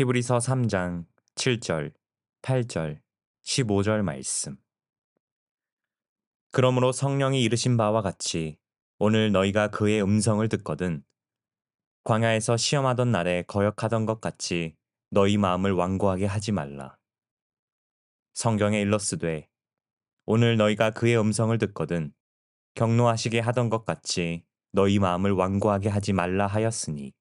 히브리서 3장 7절, 8절, 15절 말씀. 그러므로 성령이 이르신 바와 같이 오늘 너희가 그의 음성을 듣거든 광야에서 시험하던 날에 거역하던 것 같이 너희 마음을 완고하게 하지 말라. 성경에 일렀으되 오늘 너희가 그의 음성을 듣거든 경노하시게 하던 것 같이 너희 마음을 완고하게 하지 말라 하였으니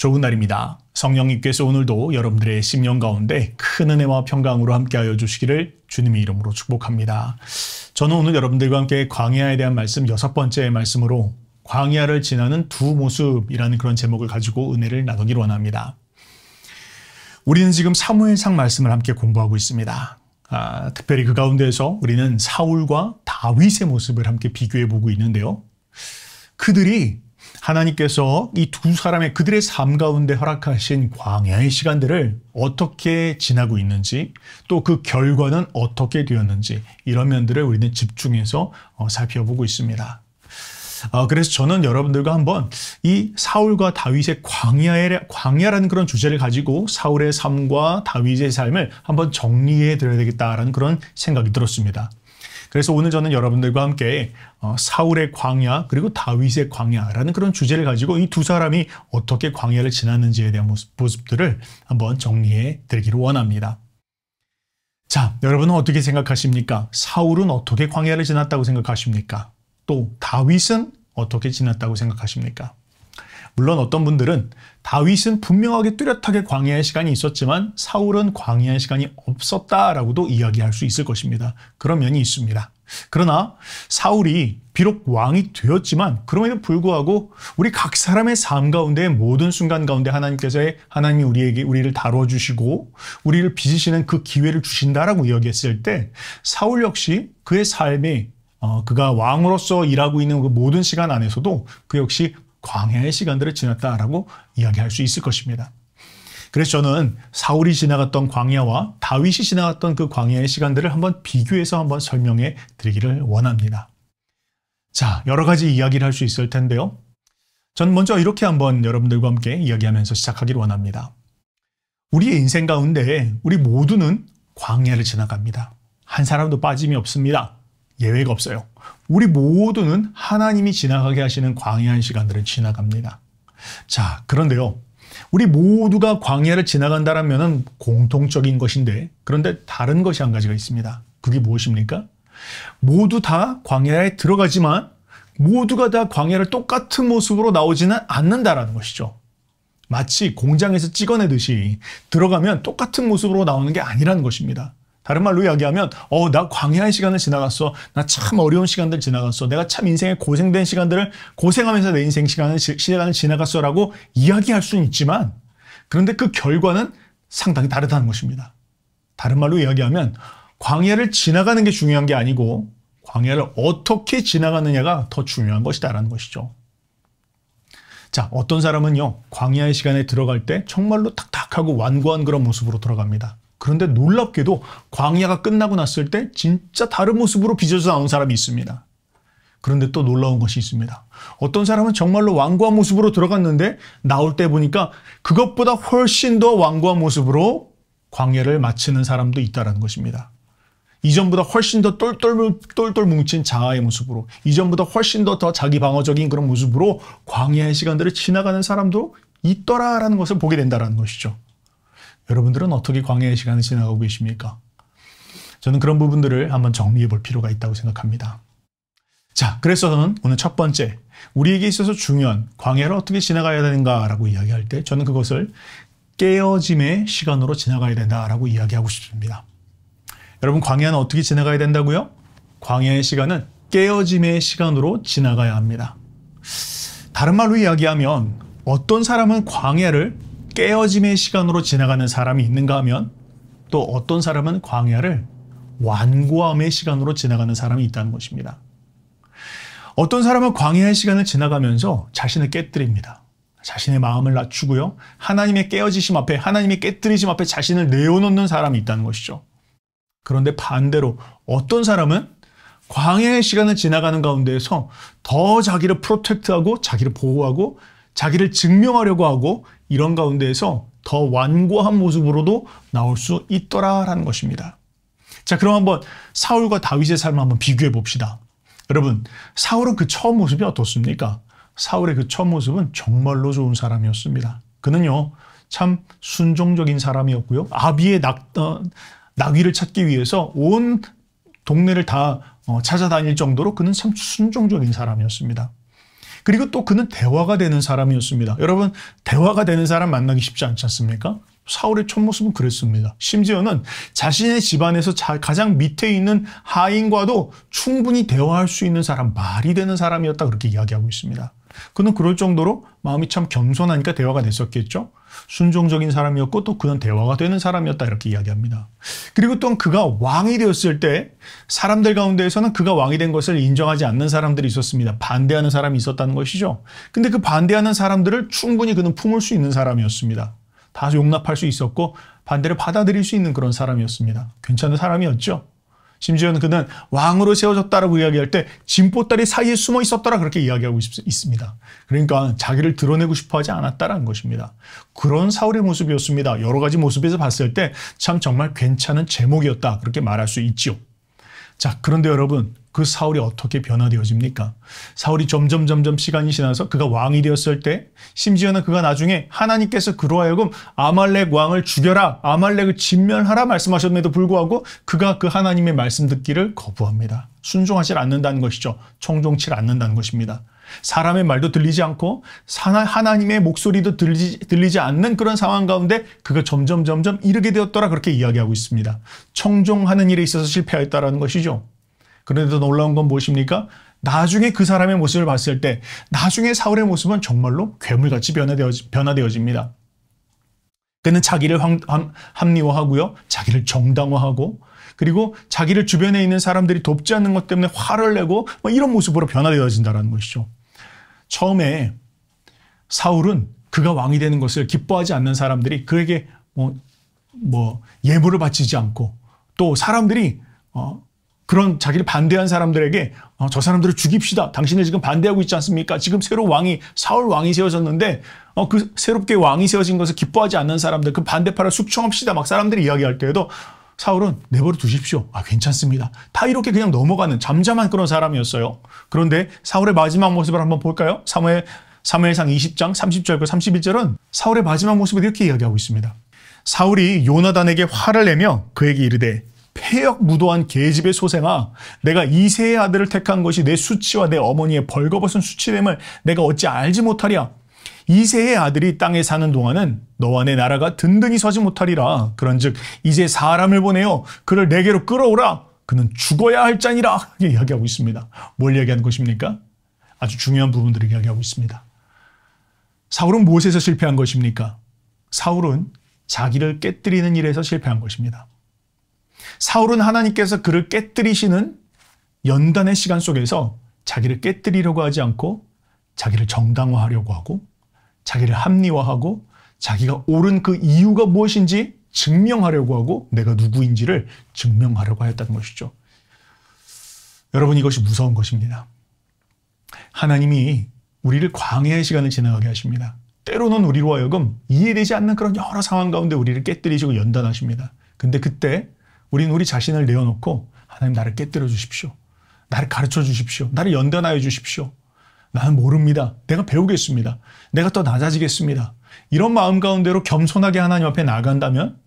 좋은 날입니다. 성령님께서 오늘도 여러분들의 심령 가운데 큰 은혜와 평강으로 함께하여 주시기를 주님의 이름으로 축복합니다. 저는 오늘 여러분들과 함께 광야에 대한 말씀 여섯 번째 말씀으로 광야를 지나는 두 모습이라는 그런 제목을 가지고 은혜를 나누기로 원합니다. 우리는 지금 사무엘상 말씀을 함께 공부하고 있습니다. 아, 특별히 그 가운데에서 우리는 사울과 다윗의 모습을 함께 비교해 보고 있는데요. 그들이 하나님께서 이 두 사람의 그들의 삶 가운데 허락하신 광야의 시간들을 어떻게 지나고 있는지 또 그 결과는 어떻게 되었는지 이런 면들을 우리는 집중해서 어, 살펴보고 있습니다. 아, 그래서 저는 여러분들과 한번 이 사울과 다윗의 광야의, 광야라는 그런 주제를 가지고 사울의 삶과 다윗의 삶을 한번 정리해 드려야 되겠다라는 그런 생각이 들었습니다. 그래서 오늘 저는 여러분들과 함께 어, 사울의 광야 그리고 다윗의 광야라는 그런 주제를 가지고 이 두 사람이 어떻게 광야를 지났는지에 대한 모습, 들을 한번 정리해 드리기를 원합니다. 자, 여러분은 어떻게 생각하십니까? 사울은 어떻게 광야를 지났다고 생각하십니까? 또 다윗은 어떻게 지났다고 생각하십니까? 물론 어떤 분들은 다윗은 분명하게 뚜렷하게 광야의 시간이 있었지만 사울은 광야의 시간이 없었다라고도 이야기할 수 있을 것입니다. 그런 면이 있습니다. 그러나 사울이 비록 왕이 되었지만 그럼에도 불구하고 우리 각 사람의 삶 가운데 모든 순간 가운데 하나님께서의 하나님이 우리에게 우리를 다뤄 주시고 우리를 빚으시는 그 기회를 주신다라고 이야기했을 때 사울 역시 그의 삶이 어, 그가 왕으로서 일하고 있는 그 모든 시간 안에서도 그 역시 광야의 시간들을 지났다라고 이야기할 수 있을 것입니다. 그래서 저는 사울이 지나갔던 광야와 다윗이 지나갔던 그 광야의 시간들을 한번 비교해서 한번 설명해 드리기를 원합니다. 자, 여러 가지 이야기를 할 수 있을 텐데요. 전 먼저 이렇게 한번 여러분들과 함께 이야기하면서 시작하기를 원합니다. 우리의 인생 가운데 우리 모두는 광야를 지나갑니다. 한 사람도 빠짐이 없습니다. 예외가 없어요. 우리 모두는 하나님이 지나가게 하시는 광야의 시간들을 지나갑니다. 자, 그런데요. 우리 모두가 광야를 지나간다라면 공통적인 것인데 그런데 다른 것이 한 가지가 있습니다. 그게 무엇입니까? 모두 다 광야에 들어가지만 모두가 다 광야를 똑같은 모습으로 나오지는 않는다라는 것이죠. 마치 공장에서 찍어내듯이 들어가면 똑같은 모습으로 나오는 게 아니라는 것입니다. 다른 말로 이야기하면 어나 광야의 시간을 지나갔어. 나 참 어려운 시간들 지나갔어. 내가 참 인생에 고생된 시간들을 고생하면서 내 인생 시간을 시간을 지나갔어라고 이야기할 수는 있지만 그런데 그 결과는 상당히 다르다는 것입니다. 다른 말로 이야기하면 광야를 지나가는 게 중요한 게 아니고 광야를 어떻게 지나가느냐가 더 중요한 것이다라는 것이죠. 자, 어떤 사람은요, 광야의 시간에 들어갈 때 정말로 탁탁하고 완고한 그런 모습으로 들어갑니다. 그런데 놀랍게도 광야가 끝나고 났을 때 진짜 다른 모습으로 빚어져 나온 사람이 있습니다. 그런데 또 놀라운 것이 있습니다. 어떤 사람은 정말로 왕고한 모습으로 들어갔는데 나올 때 보니까 그것보다 훨씬 더왕고한 모습으로 광야를 마치는 사람도 있다는 것입니다. 이전보다 훨씬 더 똘똘, 똘똘 뭉친 자아의 모습으로 이전보다 훨씬 더, 더 자기 방어적인 그런 모습으로 광야의 시간들을 지나가는 사람도 있더라라는 것을 보게 된다는 것이죠. 여러분들은 어떻게 광야의 시간을 지나가고 계십니까? 저는 그런 부분들을 한번 정리해 볼 필요가 있다고 생각합니다. 자, 그래서 저는 오늘 첫 번째, 우리에게 있어서 중요한 광야를 어떻게 지나가야 되는가라고 이야기할 때 저는 그것을 깨어짐의 시간으로 지나가야 된다라고 이야기하고 싶습니다. 여러분, 광야는 어떻게 지나가야 된다고요? 광야의 시간은 깨어짐의 시간으로 지나가야 합니다. 다른 말로 이야기하면 어떤 사람은 광야를 깨어짐의 시간으로 지나가는 사람이 있는가 하면 또 어떤 사람은 광야를 완고함의 시간으로 지나가는 사람이 있다는 것입니다. 어떤 사람은 광야의 시간을 지나가면서 자신을 깨뜨립니다. 자신의 마음을 낮추고요. 하나님의 깨어지심 앞에 하나님의 깨뜨리심 앞에 자신을 내어놓는 사람이 있다는 것이죠. 그런데 반대로 어떤 사람은 광야의 시간을 지나가는 가운데에서 더 자기를 프로텍트하고 자기를 보호하고 자기를 증명하려고 하고 이런 가운데에서 더 완고한 모습으로도 나올 수 있더라라는 것입니다. 자, 그럼 한번 사울과 다윗의 삶을 한번 비교해 봅시다. 여러분, 사울은 그 처음 모습이 어떻습니까? 사울의 그 첫 모습은 정말로 좋은 사람이었습니다. 그는요, 참 순종적인 사람이었고요. 아비의 낙, 어, 낙위를 찾기 위해서 온 동네를 다 어, 찾아다닐 정도로 그는 참 순종적인 사람이었습니다. 그리고 또 그는 대화가 되는 사람이었습니다. 여러분 대화가 되는 사람 만나기 쉽지 않지 않습니까? 사울의 첫 모습은 그랬습니다. 심지어는 자신의 집안에서 가장 밑에 있는 하인과도 충분히 대화할 수 있는 사람, 말이 되는 사람이었다 그렇게 이야기하고 있습니다. 그는 그럴 정도로 마음이 참 겸손하니까 대화가 됐었겠죠. 순종적인 사람이었고 또 그는 대화가 되는 사람이었다 이렇게 이야기합니다. 그리고 또한 그가 왕이 되었을 때 사람들 가운데에서는 그가 왕이 된 것을 인정하지 않는 사람들이 있었습니다. 반대하는 사람이 있었다는 것이죠. 근데 그 반대하는 사람들을 충분히 그는 품을 수 있는 사람이었습니다. 다 용납할 수 있었고 반대를 받아들일 수 있는 그런 사람이었습니다. 괜찮은 사람이었죠. 심지어는 그는 왕으로 세워졌다라고 이야기할 때 진보딸이 사이에 숨어 있었다라 그렇게 이야기하고 있습니다. 그러니까 자기를 드러내고 싶어하지 않았다라는 것입니다. 그런 사울의 모습이었습니다. 여러 가지 모습에서 봤을 때 참 정말 괜찮은 제목이었다 그렇게 말할 수있죠자 그런데 여러분 그 사울이 어떻게 변화되어집니까? 사울이 점점 점점 시간이 지나서 그가 왕이 되었을 때 심지어는 그가 나중에 하나님께서 그로 하여금 아말렉 왕을 죽여라 아말렉을 진멸하라 말씀하셨음에도 불구하고 그가 그 하나님의 말씀 듣기를 거부합니다. 순종하지 않는다는 것이죠. 청종치 않는다는 것입니다. 사람의 말도 들리지 않고 하나님의 목소리도 들리지, 들리지 않는 그런 상황 가운데 그가 점점 점점 이르게 되었더라 그렇게 이야기하고 있습니다. 청종하는 일에 있어서 실패하였다라는 것이죠. 그런데도 놀라운 건 무엇입니까? 나중에 그 사람의 모습을 봤을 때 나중에 사울의 모습은 정말로 괴물같이 변화되어, 집니다 그는 자기를 황, 합리화하고요. 자기를 정당화하고 그리고 자기를 주변에 있는 사람들이 돕지 않는 것 때문에 화를 내고 뭐 이런 모습으로 변화되어진다는 것이죠. 처음에 사울은 그가 왕이 되는 것을 기뻐하지 않는 사람들이 그에게 뭐, 뭐 예물을 바치지 않고 또 사람들이 어, 그런 자기를 반대한 사람들에게 어, 저 사람들을 죽입시다. 당신을 지금 반대하고 있지 않습니까? 지금 새로 왕이 사울 왕이 세워졌는데 어, 그 새롭게 왕이 세워진 것을 기뻐하지 않는 사람들 그 반대파를 숙청합시다. 막 사람들이 이야기할 때에도 사울은 내버려 두십시오. 아 괜찮습니다. 다 이렇게 그냥 넘어가는 잠잠한 그런 사람이었어요. 그런데 사울의 마지막 모습을 한번 볼까요? 사무엘, 사무엘상 20장 30절과 31절은 사울의 마지막 모습을 이렇게 이야기하고 있습니다. 사울이 요나단에게 화를 내며 그에게 이르되 폐역 무도한 계집의 소생아 내가 이세의 아들을 택한 것이 내 수치와 내 어머니의 벌거벗은 수치됨을 내가 어찌 알지 못하랴 이세의 아들이 땅에 사는 동안은 너와 내 나라가 든든히 서지 못하리라 그런즉 이제 사람을 보내어 그를 내게로 끌어오라 그는 죽어야 할 자니라 이야기하고 있습니다 뭘 이야기하는 것입니까? 아주 중요한 부분들을 이야기하고 있습니다 사울은 무엇에서 실패한 것입니까? 사울은 자기를 깨뜨리는 일에서 실패한 것입니다 사울은 하나님께서 그를 깨뜨리시는 연단의 시간 속에서 자기를 깨뜨리려고 하지 않고 자기를 정당화하려고 하고 자기를 합리화하고 자기가 옳은 그 이유가 무엇인지 증명하려고 하고 내가 누구인지를 증명하려고 하였다는 것이죠. 여러분 이것이 무서운 것입니다. 하나님이 우리를 광해의 시간을 지나가게 하십니다. 때로는 우리로 하여금 이해되지 않는 그런 여러 상황 가운데 우리를 깨뜨리시고 연단하십니다. 근데 그때 우린 우리 자신을 내어놓고 하나님 나를 깨뜨려 주십시오. 나를 가르쳐 주십시오. 나를 연단하여 주십시오. 나는 모릅니다. 내가 배우겠습니다. 내가 더 낮아지겠습니다. 이런 마음 가운데로 겸손하게 하나님 앞에 나간다면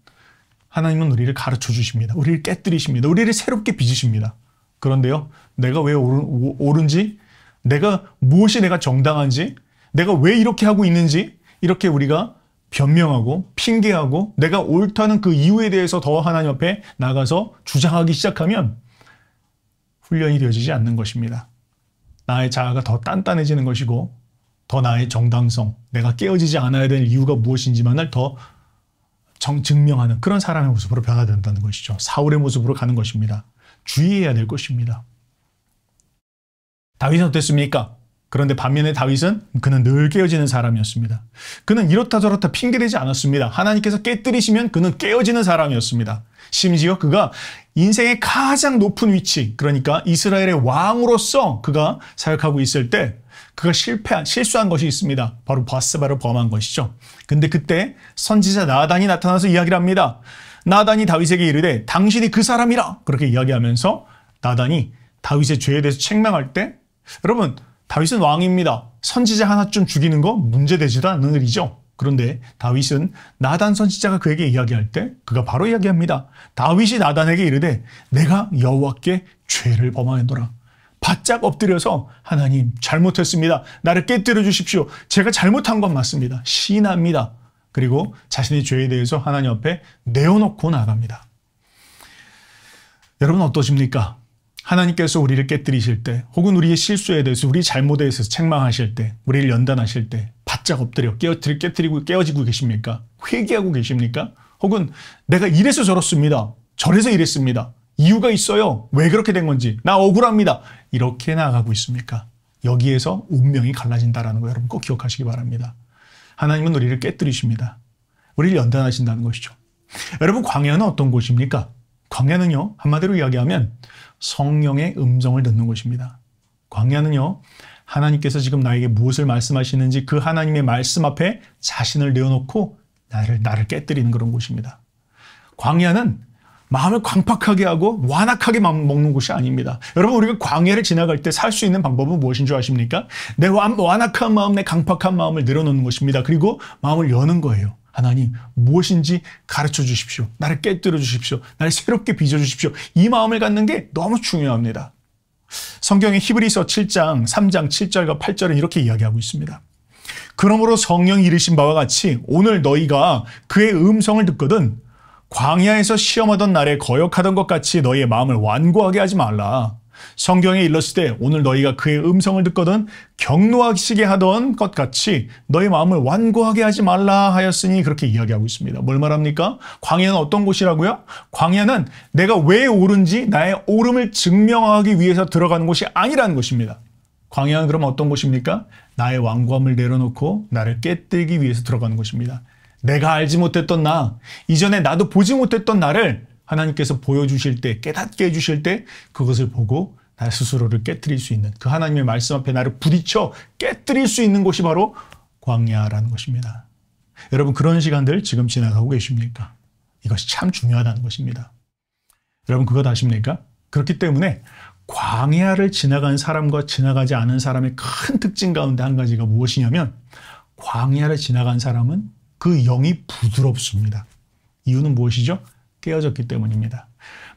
하나님은 우리를 가르쳐 주십니다. 우리를 깨뜨리십니다. 우리를 새롭게 빚으십니다. 그런데요, 내가 왜 옳은, 옳은지, 내가 무엇이 내가 정당한지, 내가 왜 이렇게 하고 있는지, 이렇게 우리가 변명하고 핑계하고 내가 옳다는 그 이유에 대해서 더 하나님 앞에 나가서 주장하기 시작하면 훈련이 되어지지 않는 것입니다. 나의 자아가 더 단단해지는 것이고 더 나의 정당성, 내가 깨어지지 않아야 될 이유가 무엇인지만을 더 정, 증명하는 그런 사람의 모습으로 변화된다는 것이죠. 사울의 모습으로 가는 것입니다. 주의해야 될 것입니다. 다윗은 어땠습니까? 그런데 반면에 다윗은 그는 늘 깨어지는 사람이었습니다. 그는 이렇다 저렇다 핑계대지 않았습니다. 하나님께서 깨뜨리시면 그는 깨어지는 사람이었습니다. 심지어 그가 인생의 가장 높은 위치, 그러니까 이스라엘의 왕으로서 그가 사역하고 있을 때 그가 실패한, 실수한 것이 있습니다. 바로 바스바를 범한 것이죠. 근데 그때 선지자 나단이 나타나서 이야기를 합니다. 나단이 다윗에게 이르되 당신이 그 사람이라 그렇게 이야기하면서 나단이 다윗의 죄에 대해서 책망할 때 여러분 다윗은 왕입니다. 선지자 하나쯤 죽이는 거 문제되지도 않는 일이죠. 그런데 다윗은 나단 선지자가 그에게 이야기할 때 그가 바로 이야기합니다. 다윗이 나단에게 이르되 내가 여호와께 죄를 범하였노라. 바짝 엎드려서 하나님 잘못했습니다. 나를 깨뜨려 주십시오. 제가 잘못한 건 맞습니다. 신합니다 그리고 자신의 죄에 대해서 하나님 앞에 내어놓고 나갑니다. 여러분 어떠십니까? 하나님께서 우리를 깨뜨리실 때 혹은 우리의 실수에 대해서 우리 잘못에 대해서 책망하실 때 우리를 연단하실 때 바짝 엎드려 깨어뜨리, 깨뜨리고 깨어지고 계십니까? 회개하고 계십니까? 혹은 내가 이래서 저렇습니다. 저래서 이랬습니다. 이유가 있어요. 왜 그렇게 된 건지. 나 억울합니다. 이렇게 나아가고 있습니까? 여기에서 운명이 갈라진다라는 거 여러분 꼭 기억하시기 바랍니다. 하나님은 우리를 깨뜨리십니다. 우리를 연단하신다는 것이죠. 여러분 광야는 어떤 곳입니까? 광야는요, 한마디로 이야기하면 성령의 음성을 듣는 곳입니다. 광야는요, 하나님께서 지금 나에게 무엇을 말씀하시는지 그 하나님의 말씀 앞에 자신을 내어놓고 나를, 나를 깨뜨리는 그런 곳입니다. 광야는 마음을 광팍하게 하고 완악하게 먹는 곳이 아닙니다. 여러분 우리가 광야를 지나갈 때 살 수 있는 방법은 무엇인 줄 아십니까? 내 완악한 마음, 내 강팍한 마음을 늘어놓는 것입니다. 그리고 마음을 여는 거예요. 하나님 무엇인지 가르쳐 주십시오. 나를 깨뜨려 주십시오. 나를 새롭게 빚어 주십시오. 이 마음을 갖는 게 너무 중요합니다. 성경의 히브리서 7장 3장 7절과 8절은 이렇게 이야기하고 있습니다. 그러므로 성령이 이르신 바와 같이 오늘 너희가 그의 음성을 듣거든 광야에서 시험하던 날에 거역하던 것 같이 너희의 마음을 완고하게 하지 말라. 성경에 일렀을 때 오늘 너희가 그의 음성을 듣거든 경노하시게 하던 것 같이 너희 마음을 완고하게 하지 말라 하였으니 그렇게 이야기하고 있습니다. 뭘 말합니까? 광야는 어떤 곳이라고요? 광야는 내가 왜 옳은지 나의 옳음을 증명하기 위해서 들어가는 곳이 아니라는 것입니다. 광야는 그럼 어떤 곳입니까? 나의 완고함을 내려놓고 나를 깨뜨기 위해서 들어가는 곳입니다. 내가 알지 못했던 나, 이전에 나도 보지 못했던 나를 하나님께서 보여주실 때, 깨닫게 해주실 때 그것을 보고 나 스스로를 깨뜨릴 수 있는 그 하나님의 말씀 앞에 나를 부딪혀 깨뜨릴 수 있는 곳이 바로 광야라는 것입니다. 여러분 그런 시간들 지금 지나가고 계십니까? 이것이 참 중요하다는 것입니다. 여러분 그것 아십니까? 그렇기 때문에 광야를 지나간 사람과 지나가지 않은 사람의 큰 특징 가운데 한 가지가 무엇이냐면 광야를 지나간 사람은 그 영이 부드럽습니다. 이유는 무엇이죠? 깨어졌기 때문입니다.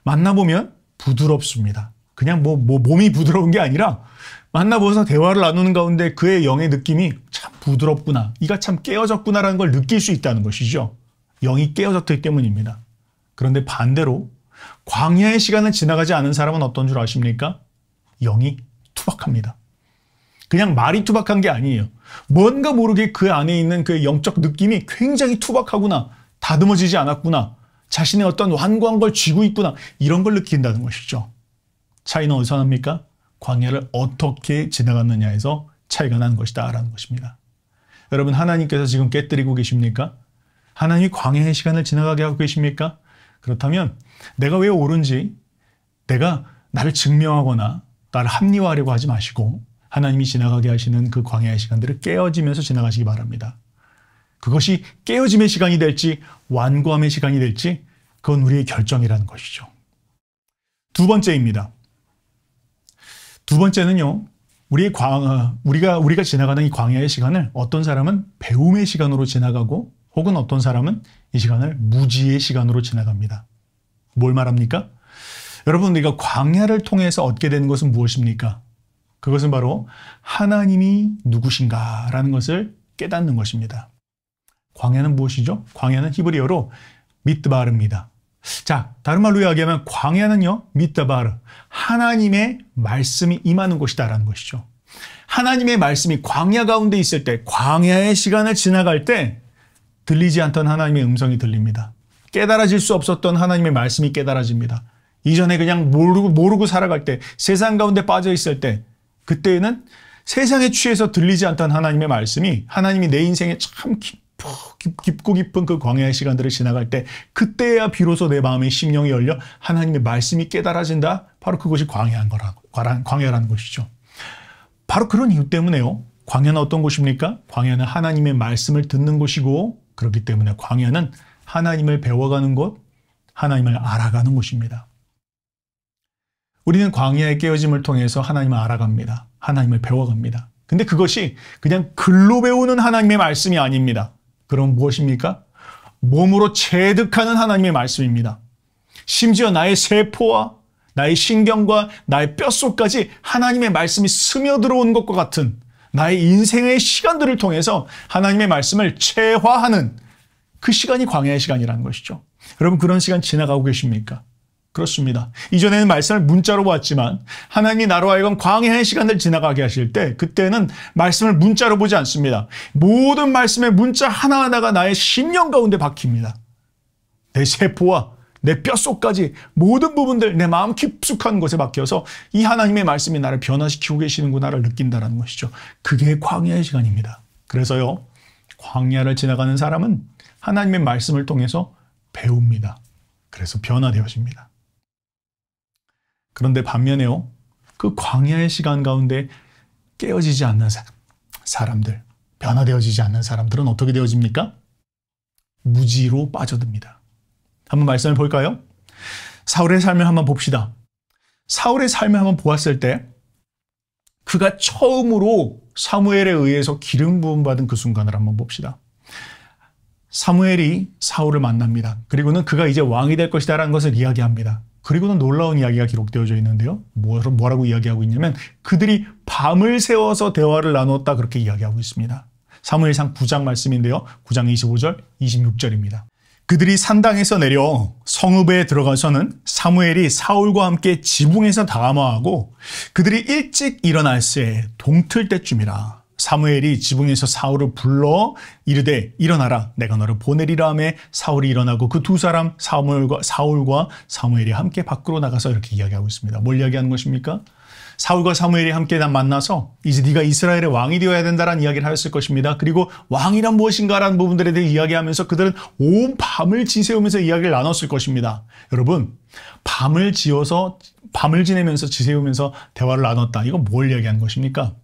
만나보면 부드럽습니다. 그냥 뭐, 뭐 몸이 부드러운 게 아니라 만나보면서 대화를 나누는 가운데 그의 영의 느낌이 참 부드럽구나. 이가 참 깨어졌구나라는 걸 느낄 수 있다는 것이죠. 영이 깨어졌기 때문입니다. 그런데 반대로 광야의 시간을 지나가지 않은 사람은 어떤 줄 아십니까? 영이 투박합니다. 그냥 말이 투박한 게 아니에요. 뭔가 모르게 그 안에 있는 그 영적 느낌이 굉장히 투박하구나. 다듬어지지 않았구나. 자신의 어떤 완고한 걸 쥐고 있구나 이런 걸 느낀다는 것이죠. 차이는 어디서 납니까? 광야를 어떻게 지나갔느냐에서 차이가 난 것이다 라는 것입니다. 여러분 하나님께서 지금 깨뜨리고 계십니까? 하나님이 광야의 시간을 지나가게 하고 계십니까? 그렇다면 내가 왜 옳은지 내가 나를 증명하거나 나를 합리화하려고 하지 마시고 하나님이 지나가게 하시는 그 광야의 시간들을 깨어지면서 지나가시기 바랍니다. 그것이 깨어짐의 시간이 될지 완고함의 시간이 될지 그건 우리의 결정이라는 것이죠. 두 번째입니다. 두 번째는요. 우리의 광, 어, 우리가, 우리가 지나가는 이 광야의 시간을 어떤 사람은 배움의 시간으로 지나가고 혹은 어떤 사람은 이 시간을 무지의 시간으로 지나갑니다. 뭘 말합니까? 여러분, 우리가 광야를 통해서 얻게 되는 것은 무엇입니까? 그것은 바로 하나님이 누구신가라는 것을 깨닫는 것입니다. 광야는 무엇이죠? 광야는 히브리어로 미트바르입니다. 자, 다른 말로 이야기하면 광야는요, 미타바르 하나님의 말씀이 임하는 곳이다라는 것이죠. 하나님의 말씀이 광야 가운데 있을 때, 광야의 시간을 지나갈 때 들리지 않던 하나님의 음성이 들립니다. 깨달아질 수 없었던 하나님의 말씀이 깨달아집니다. 이전에 그냥 모르고, 모르고 살아갈 때, 세상 가운데 빠져 있을 때, 그때는 세상에 취해서 들리지 않던 하나님의 말씀이 하나님이 내 인생에 참 깊고 깊은 그 광야의 시간들을 지나갈 때 그때야 비로소 내 마음의 심령이 열려 하나님의 말씀이 깨달아진다. 바로 그것이 광야한 거라고 광야라는 것이죠. 바로 그런 이유 때문에요. 광야는 어떤 곳입니까? 광야는 하나님의 말씀을 듣는 곳이고 그렇기 때문에 광야는 하나님을 배워가는 곳, 하나님을 알아가는 곳입니다. 우리는 광야의 깨어짐을 통해서 하나님을 알아갑니다. 하나님을 배워갑니다. 근데 그것이 그냥 글로 배우는 하나님의 말씀이 아닙니다. 그럼 무엇입니까? 몸으로 체득하는 하나님의 말씀입니다. 심지어 나의 세포와 나의 신경과 나의 뼛속까지 하나님의 말씀이 스며들어온 것과 같은 나의 인생의 시간들을 통해서 하나님의 말씀을 체화하는 그 시간이 광야의 시간이라는 것이죠. 여러분 그런 시간 지나가고 계십니까? 그렇습니다. 이전에는 말씀을 문자로 보았지만 하나님이 나로 하여금 광야의 시간을 지나가게 하실 때 그때는 말씀을 문자로 보지 않습니다. 모든 말씀의 문자 하나하나가 나의 심령 가운데 박힙니다. 내 세포와 내 뼛속까지 모든 부분들 내 마음 깊숙한 곳에 박혀서 이 하나님의 말씀이 나를 변화시키고 계시는구나를 느낀다는 것이죠. 그게 광야의 시간입니다. 그래서요. 광야를 지나가는 사람은 하나님의 말씀을 통해서 배웁니다. 그래서 변화되어집니다. 그런데 반면에요. 그 광야의 시간 가운데 깨어지지 않는 사람들, 변화되어지지 않는 사람들은 어떻게 되어집니까? 무지로 빠져듭니다. 한번 말씀해 볼까요? 사울의 삶을 한번 봅시다. 사울의 삶을 한번 보았을 때 그가 처음으로 사무엘에 의해서 기름 부음 받은 그 순간을 한번 봅시다. 사무엘이 사울을 만납니다. 그리고는 그가 이제 왕이 될 것이다라는 것을 이야기합니다. 그리고는 놀라운 이야기가 기록되어져 있는데요. 뭐, 뭐라고 이야기하고 있냐면 그들이 밤을 세워서 대화를 나눴다 그렇게 이야기하고 있습니다. 사무엘상 9장 말씀인데요. 9장 25절, 26절입니다. 그들이 산당에서 내려 성읍에 들어가서는 사무엘이 사울과 함께 지붕에서 담화하고 그들이 일찍 일어날 새 동틀 때쯤이라 사무엘이 지붕에서 사울을 불러 이르되 일어나라 내가 너를 보내리라 하며 사울이 일어나고 그 두 사람 사울과, 사울과 사무엘이 함께 밖으로 나가서 이렇게 이야기하고 있습니다. 뭘 이야기하는 것입니까? 사울과 사무엘이 함께 만나서 이제 네가 이스라엘의 왕이 되어야 된다라는 이야기를 하였을 것입니다. 그리고 왕이란 무엇인가라는 부분들에 대해 이야기하면서 그들은 온 밤을 지새우면서 이야기를 나눴을 것입니다. 여러분 밤을 지어서 밤을 지내면서 지새우면서 대화를 나눴다. 이거뭘이야기하는 것입니까?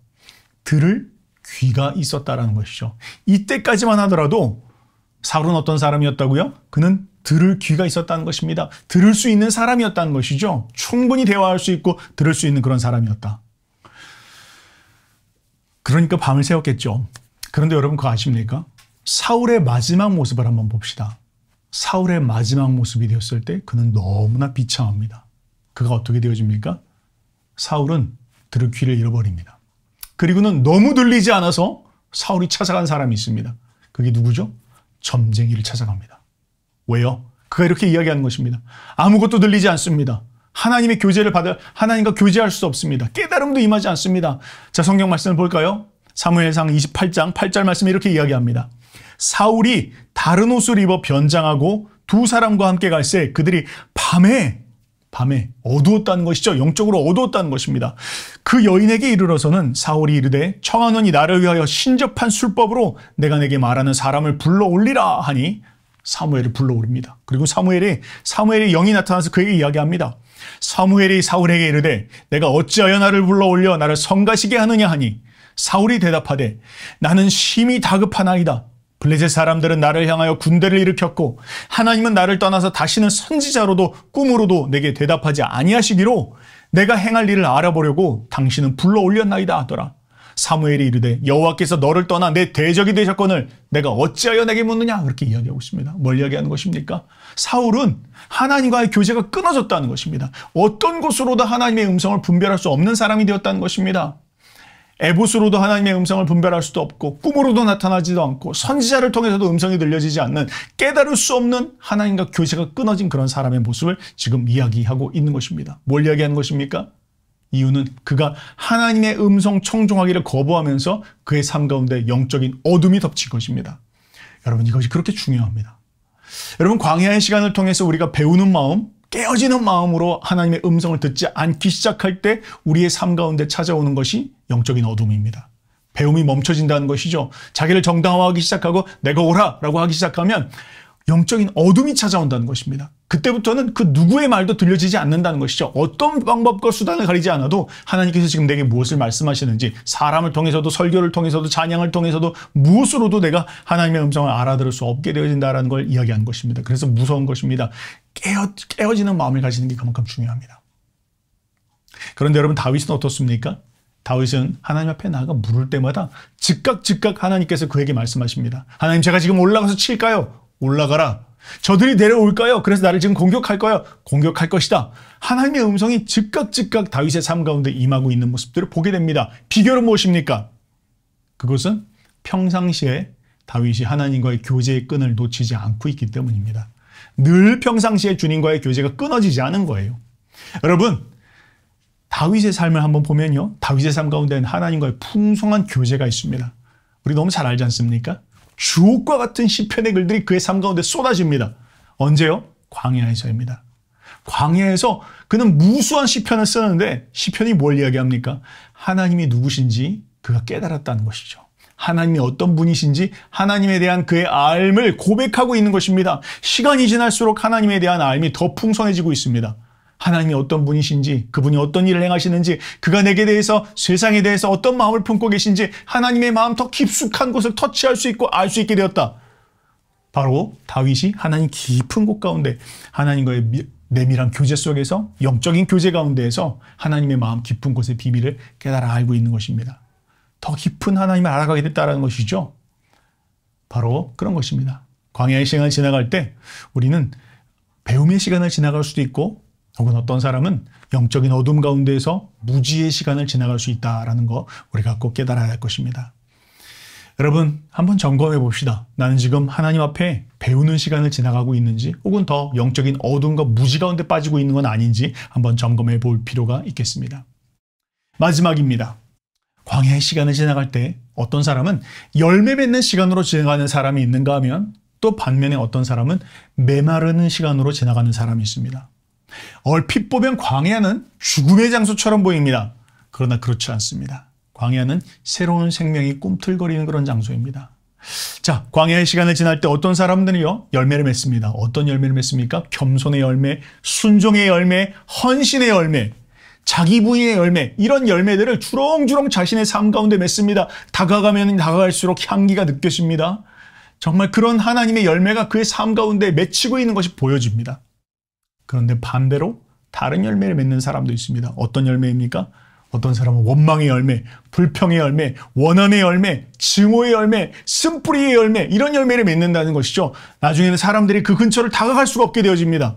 들을 귀가 있었다라는 것이죠. 이때까지만 하더라도 사울은 어떤 사람이었다고요? 그는 들을 귀가 있었다는 것입니다. 들을 수 있는 사람이었다는 것이죠. 충분히 대화할 수 있고 들을 수 있는 그런 사람이었다. 그러니까 밤을 새웠겠죠. 그런데 여러분 그거 아십니까? 사울의 마지막 모습을 한번 봅시다. 사울의 마지막 모습이 되었을 때 그는 너무나 비참합니다. 그가 어떻게 되어집니까? 사울은 들을 귀를 잃어버립니다. 그리고는 너무 들리지 않아서 사울이 찾아간 사람이 있습니다. 그게 누구죠? 점쟁이를 찾아갑니다. 왜요? 그가 이렇게 이야기하는 것입니다. 아무것도 들리지 않습니다. 하나님의 교제를 받을 하나님과 교제할 수 없습니다. 깨달음도 임하지 않습니다. 자, 성경 말씀을 볼까요? 사무엘상 28장 8절 말씀에 이렇게 이야기합니다. 사울이 다른 옷을 입어 변장하고 두 사람과 함께 갈새 그들이 밤에 밤에 어두웠다는 것이죠. 영적으로 어두웠다는 것입니다. 그 여인에게 이르러서는 사울이 이르되 청하노니 나를 위하여 신접한 술법으로 내가 내게 말하는 사람을 불러올리라 하니 사무엘을 불러오릅니다. 그리고 사무엘이 사무엘의 영이 나타나서 그에게 이야기합니다. 사무엘이 사울에게 이르되 내가 어찌하여 나를 불러올려 나를 성가시게 하느냐 하니 사울이 대답하되 나는 심히 다급하나이다. 블레셋 사람들은 나를 향하여 군대를 일으켰고 하나님은 나를 떠나서 다시는 선지자로도 꿈으로도 내게 대답하지 아니하시기로 내가 행할 일을 알아보려고 당신은 불러 올렸나이다 하더라. 사무엘이 이르되 여호와께서 너를 떠나 내 대적이 되셨거늘 내가 어찌하여 내게 묻느냐 그렇게 이야기하고 있습니다. 뭘 이야기하는 것입니까? 사울은 하나님과의 교제가 끊어졌다는 것입니다. 어떤 곳으로도 하나님의 음성을 분별할 수 없는 사람이 되었다는 것입니다. 에봇으로도 하나님의 음성을 분별할 수도 없고 꿈으로도 나타나지도 않고 선지자를 통해서도 음성이 들려지지 않는 깨달을 수 없는 하나님과 교제가 끊어진 그런 사람의 모습을 지금 이야기하고 있는 것입니다. 뭘 이야기하는 것입니까? 이유는 그가 하나님의 음성 청종하기를 거부하면서 그의 삶 가운데 영적인 어둠이 덮친 것입니다. 여러분 이것이 그렇게 중요합니다. 여러분 광야의 시간을 통해서 우리가 배우는 마음, 깨어지는 마음으로 하나님의 음성을 듣지 않기 시작할 때 우리의 삶 가운데 찾아오는 것이 영적인 어둠입니다. 배움이 멈춰진다는 것이죠. 자기를 정당화하기 시작하고 내가 오라라고 하기 시작하면 영적인 어둠이 찾아온다는 것입니다. 그때부터는 그 누구의 말도 들려지지 않는다는 것이죠. 어떤 방법과 수단을 가리지 않아도 하나님께서 지금 내게 무엇을 말씀하시는지 사람을 통해서도 설교를 통해서도 찬양을 통해서도 무엇으로도 내가 하나님의 음성을 알아들을 수 없게 되어진다라는 걸이야기하는 것입니다. 그래서 무서운 것입니다. 깨어, 깨어지는 마음을 가지는 게 그만큼 중요합니다. 그런데 여러분 다윗은 어떻습니까? 다윗은 하나님 앞에 나가 물을 때마다 즉각 즉각 하나님께서 그에게 말씀하십니다. 하나님 제가 지금 올라가서 칠까요? 올라가라. 저들이 내려올까요? 그래서 나를 지금 공격할 거요 공격할 것이다. 하나님의 음성이 즉각 즉각 다윗의 삶 가운데 임하고 있는 모습들을 보게 됩니다. 비결은 무엇입니까? 그것은 평상시에 다윗이 하나님과의 교제의 끈을 놓치지 않고 있기 때문입니다. 늘 평상시에 주님과의 교제가 끊어지지 않은 거예요. 여러분, 다윗의 삶을 한번 보면요. 다윗의 삶 가운데는 하나님과의 풍성한 교제가 있습니다. 우리 너무 잘 알지 않습니까? 주옥과 같은 시편의 글들이 그의 삶 가운데 쏟아집니다. 언제요? 광야에서입니다. 광야에서 그는 무수한 시편을 쓰는데 시편이 뭘 이야기합니까? 하나님이 누구신지 그가 깨달았다는 것이죠. 하나님이 어떤 분이신지 하나님에 대한 그의 알을 고백하고 있는 것입니다. 시간이 지날수록 하나님에 대한 알이 더 풍성해지고 있습니다. 하나님이 어떤 분이신지 그분이 어떤 일을 행하시는지 그가 내게 대해서 세상에 대해서 어떤 마음을 품고 계신지 하나님의 마음 더 깊숙한 곳을 터치할 수 있고 알 수 있게 되었다. 바로 다윗이 하나님 깊은 곳 가운데 하나님과의 내밀한 교제 속에서 영적인 교제 가운데에서 하나님의 마음 깊은 곳의 비밀을 깨달아 알고 있는 것입니다. 더 깊은 하나님을 알아가게 됐다는 것이죠. 바로 그런 것입니다. 광야의 시간을 지나갈 때 우리는 배움의 시간을 지나갈 수도 있고 혹은 어떤 사람은 영적인 어둠 가운데에서 무지의 시간을 지나갈 수 있다라는 거 우리가 꼭 깨달아야 할 것입니다. 여러분 한번 점검해 봅시다. 나는 지금 하나님 앞에 배우는 시간을 지나가고 있는지 혹은 더 영적인 어둠과 무지 가운데 빠지고 있는 건 아닌지 한번 점검해 볼 필요가 있겠습니다. 마지막입니다. 광야의 시간을 지나갈 때 어떤 사람은 열매 맺는 시간으로 지나가는 사람이 있는가 하면 또 반면에 어떤 사람은 메마르는 시간으로 지나가는 사람이 있습니다. 얼핏 보면 광야는 죽음의 장소처럼 보입니다. 그러나 그렇지 않습니다. 광야는 새로운 생명이 꿈틀거리는 그런 장소입니다. 자, 광야의 시간을 지날 때 어떤 사람들이요? 열매를 맺습니다. 어떤 열매를 맺습니까? 겸손의 열매, 순종의 열매, 헌신의 열매, 자기 부인의 열매, 이런 열매들을 주렁주렁 자신의 삶 가운데 맺습니다. 다가가면 다가갈수록 향기가 느껴집니다. 정말 그런 하나님의 열매가 그의 삶 가운데 맺히고 있는 것이 보여집니다. 그런데 반대로 다른 열매를 맺는 사람도 있습니다. 어떤 열매입니까? 어떤 사람은 원망의 열매, 불평의 열매, 원한의 열매, 증오의 열매, 쓴뿌리의 열매 이런 열매를 맺는다는 것이죠. 나중에는 사람들이 그 근처를 다가갈 수가 없게 되어집니다.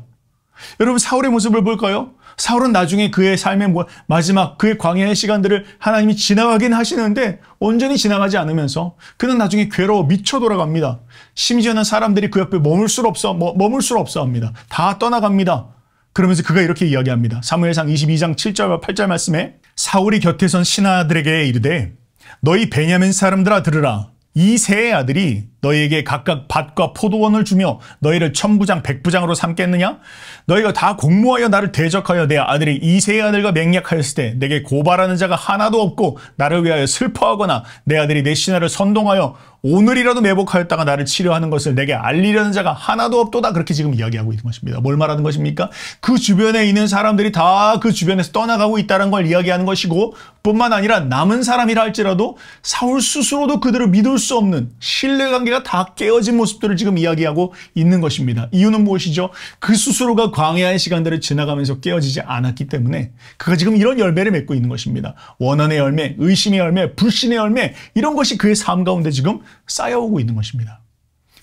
여러분 사울의 모습을 볼까요? 사울은 나중에 그의 삶의 뭐, 마지막 그의 광야의 시간들을 하나님이 지나가긴 하시는데 온전히 지나가지 않으면서 그는 나중에 괴로워 미쳐 돌아갑니다. 심지어는 사람들이 그 옆에 머물 수 없어 머물 수 없어 합니다. 다 떠나갑니다. 그러면서 그가 이렇게 이야기합니다. 사무엘상 22장 7절과 8절 말씀에 사울이 곁에 선 신하들에게 이르되 너희 베냐민 사람들아 들으라 이세 아들이 너희에게 각각 밭과 포도원을 주며 너희를 천부장 백부장으로 삼겠느냐? 너희가 다 공모하여 나를 대적하여 내 아들이 이 세 아들과 맹약하였을 때 내게 고발하는 자가 하나도 없고 나를 위하여 슬퍼하거나 내 아들이 내 신하를 선동하여 오늘이라도 매복하였다가 나를 치료하는 것을 내게 알리려는 자가 하나도 없도다. 그렇게 지금 이야기하고 있는 것입니다. 뭘 말하는 것입니까? 그 주변에 있는 사람들이 다 그 주변에서 떠나가고 있다는 걸 이야기하는 것이고 뿐만 아니라 남은 사람이라 할지라도 사울 스스로도 그들을 믿을 수 없는 신뢰관계가 다 깨어진 모습들을 지금 이야기하고 있는 것입니다. 이유는 무엇이죠? 그 스스로가 광야의 시간들을 지나가면서 깨어지지 않았기 때문에 그가 지금 이런 열매를 맺고 있는 것입니다. 원한의 열매, 의심의 열매, 불신의 열매 이런 것이 그의 삶 가운데 지금 쌓여오고 있는 것입니다.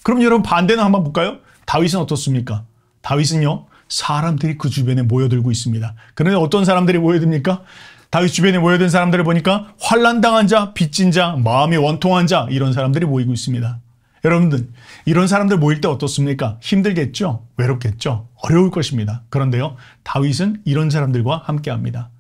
그럼 여러분 반대는 한번 볼까요? 다윗은 어떻습니까? 다윗은요. 사람들이 그 주변에 모여들고 있습니다. 그런데 어떤 사람들이 모여듭니까? 다윗 주변에 모여든 사람들을 보니까 환란당한 자, 빚진 자, 마음이 원통한 자 이런 사람들이 모이고 있습니다. 여러분들 이런 사람들 모일 때 어떻습니까? 힘들겠죠? 외롭겠죠? 어려울 것입니다. 그런데요. 다윗은 이런 사람들과 함께합니다.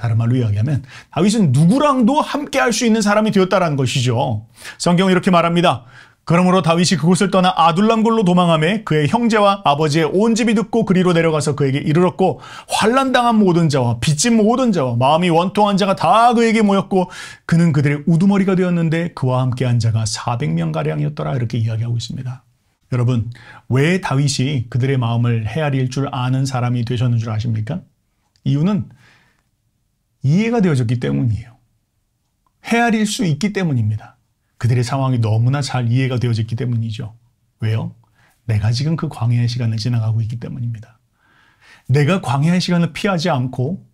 다른 말로 이야기하면 다윗은 누구랑도 함께 할 수 있는 사람이 되었다라는 것이죠. 성경은 이렇게 말합니다. 그러므로 다윗이 그곳을 떠나 아둘람굴로 도망함에 그의 형제와 아버지의 온 집이 듣고 그리로 내려가서 그에게 이르렀고 환란당한 모든 자와 빚진 모든 자와 마음이 원통한 자가 다 그에게 모였고 그는 그들의 우두머리가 되었는데 그와 함께한 자가 400명가량이었더라 이렇게 이야기하고 있습니다. 여러분 왜 다윗이 그들의 마음을 헤아릴 줄 아는 사람이 되셨는 줄 아십니까? 이유는 이해가 되어졌기 때문이에요. 헤아릴 수 있기 때문입니다. 그들의 상황이 너무나 잘 이해가 되어졌기 때문이죠. 왜요? 내가 지금 그 광야의 시간을 지나가고 있기 때문입니다. 내가 광야의 시간을 피하지 않고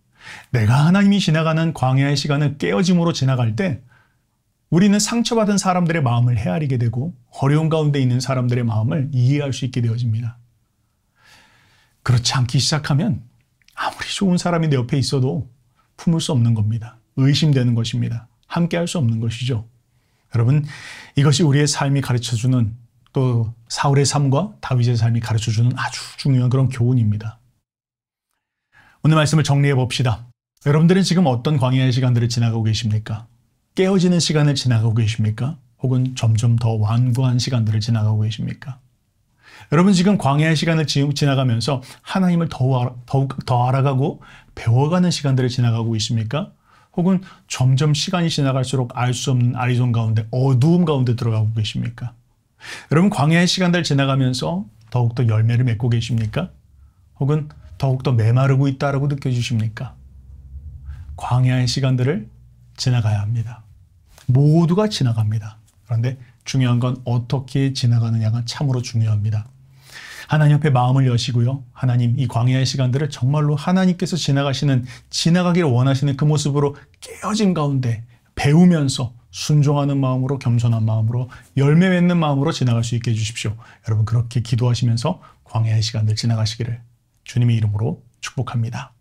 내가 하나님이 지나가는 광야의 시간을 깨어짐으로 지나갈 때 우리는 상처받은 사람들의 마음을 헤아리게 되고 어려운 가운데 있는 사람들의 마음을 이해할 수 있게 되어집니다. 그렇지 않기 시작하면 아무리 좋은 사람이 내 옆에 있어도 품을 수 없는 겁니다. 의심되는 것입니다. 함께 할 수 없는 것이죠. 여러분, 이것이 우리의 삶이 가르쳐 주는 또 사울의 삶과 다윗의 삶이 가르쳐 주는 아주 중요한 그런 교훈입니다. 오늘 말씀을 정리해 봅시다. 여러분들은 지금 어떤 광야의 시간들을 지나가고 계십니까? 깨어지는 시간을 지나가고 계십니까? 혹은 점점 더 완고한 시간들을 지나가고 계십니까? 여러분 지금 광야의 시간을 지나가면서 하나님을 더욱, 더욱 더 알아가고 배워가는 시간들을 지나가고 있습니까? 혹은 점점 시간이 지나갈수록 알 수 없는 아리송 가운데 어두움 가운데 들어가고 계십니까? 여러분 광야의 시간들 지나가면서 더욱더 열매를 맺고 계십니까? 혹은 더욱더 메마르고 있다라고 느껴지십니까? 광야의 시간들을 지나가야 합니다. 모두가 지나갑니다. 그런데 중요한 건 어떻게 지나가느냐가 참으로 중요합니다. 하나님 앞에 마음을 여시고요. 하나님 이 광야의 시간들을 정말로 하나님께서 지나가시는 지나가기를 원하시는 그 모습으로 깨어진 가운데 배우면서 순종하는 마음으로 겸손한 마음으로 열매 맺는 마음으로 지나갈 수 있게 해 주십시오. 여러분 그렇게 기도하시면서 광야의 시간들 지나가시기를 주님의 이름으로 축복합니다.